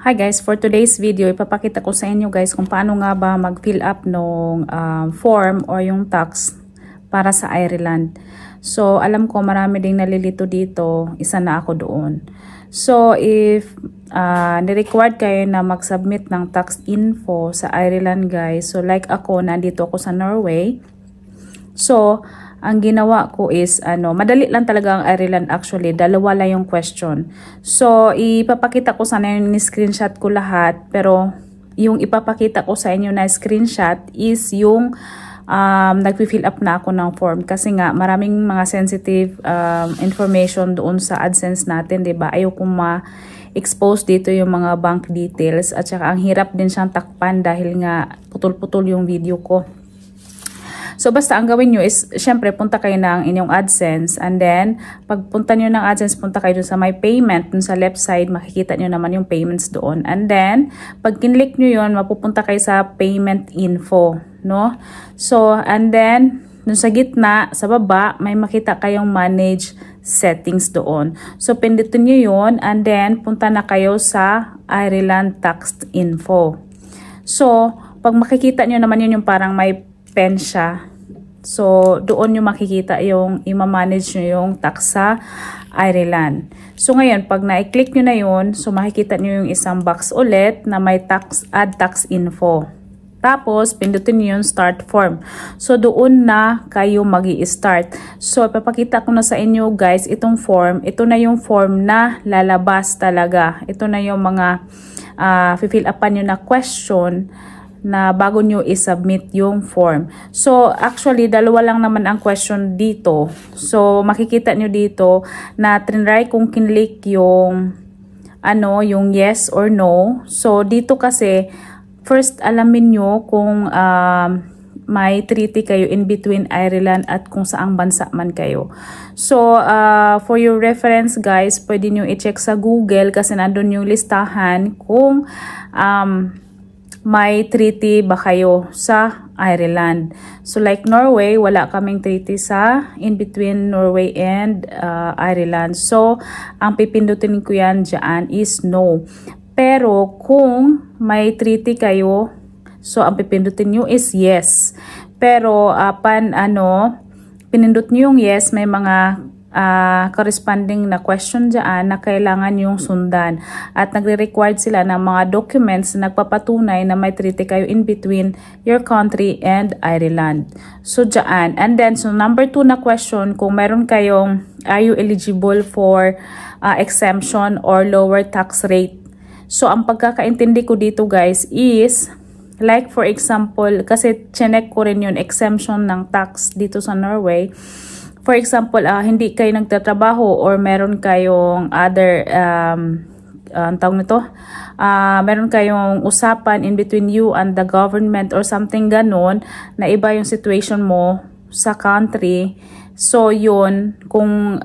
Hi guys, for today's video, ipapakita ko sa inyo guys kung paano nga ba mag-fill up ng uh, um, form or yung tax para sa Ireland. So, alam ko marami ding nalilito dito, isa na ako doon. So, if uh, nirequired kayo na mag-submit ng tax info sa Ireland guys, so like ako, nandito ako sa Norway. So, ang ginawa ko is, ano, madali lang talaga ang Ireland actually. Dalawa lang yung question. So, ipapakita ko sana yung screenshot ko lahat. Pero, yung ipapakita ko sa inyo na screenshot is yung um, nagpi-fill up na ako ng form. Kasi nga, maraming mga sensitive um, information doon sa AdSense natin, 'di ba Ayoko ma expose dito yung mga bank details at saka ang hirap din siyang takpan dahil nga putol-putol yung video ko. So, basta ang gawin nyo is, syempre, punta kayo ng inyong AdSense and then, pagpunta nyo ng AdSense, punta kayo dun sa my payment, dun sa left side, makikita nyo naman yung payments doon. And then, pag kinlik nyo yun, mapupunta kayo sa payment info, no? So, and then, dun sa gitna, sa baba, may makita kayong manage settings doon. So, pindutin nyo yun and then, punta na kayo sa Ireland Tax Info. So, pag makikita nyo naman yun yung parang may pensya. So, doon nyo makikita yung imamanage nyo yung tax sa Ireland. So, ngayon, pag na-click nyo na yun, so makikita nyo yung isang box ulit na may tax, add tax info. Tapos, pindutin niyo yung start form. So, doon na kayo mag start So, ipapakita ko na sa inyo guys, itong form. Ito na yung form na lalabas talaga. Ito na yung mga uh, ah, fill upan nyo na question na bago nyo isubmit yung form. So, actually, dalawa lang naman ang question dito. So, makikita nyo dito na trinry kung kinlik yung ano, yung yes or no. So, dito kasi, first alamin nyo kung um, may treaty kayo in between Ireland at kung saang bansa man kayo. So, uh, for your reference guys, pwede nyo i-check sa Google kasi nandun yung listahan kung um, may treaty ba kayo sa Ireland. So like Norway, wala kaming treaty sa in between Norway and uh, Ireland. So ang pipindutin ko yan dyan is no. Pero kung may treaty kayo, so ang pipindutin nyo is yes. Pero uh, pan ano, pinindot nyo yung yes, may mga uh, corresponding na question dyan ah, na kailangan yung sundan. At nagre-required sila ng mga documents na nagpapatunay na may treaty kayo in between your country and Ireland. So dyan. And then, so number two na question, kung meron kayong, are you eligible for uh, exemption or lower tax rate? So, ang pagkakaintindi ko dito guys is, like for example, kasi chinek ko rin yung exemption ng tax dito sa Norway for example, uh, hindi kayo nagtatrabaho or meron kayong other um, uh, tawag nito, uh, meron kayong usapan in between you and the government or something ganun na iba yung situation mo sa country. So, yun, kung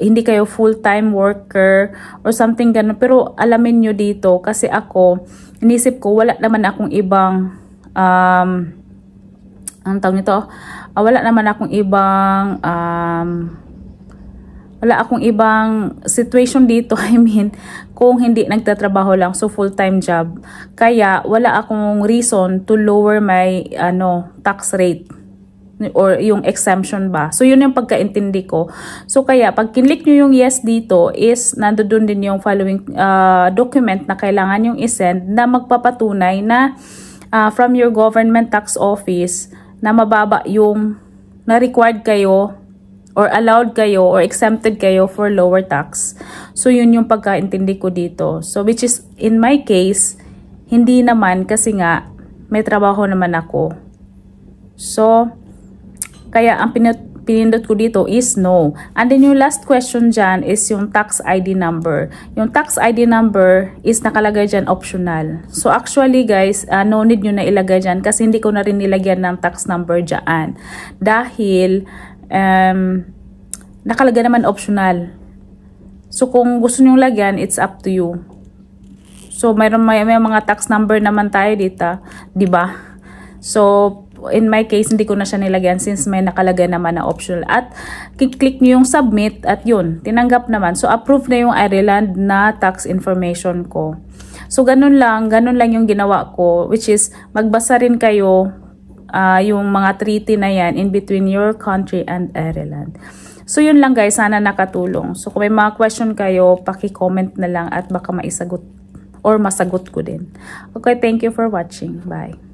hindi kayo full-time worker or something ganun. Pero alamin nyo dito kasi ako, inisip ko, wala naman akong ibang um, ang tawag nito, uh, wala naman akong ibang um, wala akong ibang situation dito. I mean, kung hindi nagtatrabaho lang, so full-time job. Kaya wala akong reason to lower my ano tax rate or yung exemption ba. So yun yung pagkaintindi ko. So kaya pag kinlik nyo yung yes dito is nandoon din yung following uh, document na kailangan yung isend na magpapatunay na uh, from your government tax office na mababa yung na-required kayo or allowed kayo or exempted kayo for lower tax. So, yun yung pagkaintindi ko dito. So, which is, in my case, hindi naman kasi nga, may trabaho naman ako. So, kaya ang pinat pinindot ko dito is no. And then yung last question dyan is yung tax ID number. Yung tax ID number is nakalagay dyan optional. So actually guys, uh, no need nyo na ilagay dyan kasi hindi ko na rin nilagyan ng tax number dyan. Dahil um, nakalagay naman optional. So kung gusto nyo lagyan, it's up to you. So mayroon may, may mga tax number naman tayo dito, 'di ba? So in my case, hindi ko na siya nilagyan since may nakalagay naman na optional. At click nyo yung submit at yun, tinanggap naman. So, approve na yung Ireland na tax information ko. So, ganun lang, ganun lang yung ginawa ko, which is magbasa rin kayo uh, yung mga treaty na yan in between your country and Ireland. So, yun lang guys, sana nakatulong. So, kung may mga question kayo, paki-comment na lang at baka maisagot or masagot ko din. Okay, thank you for watching. Bye.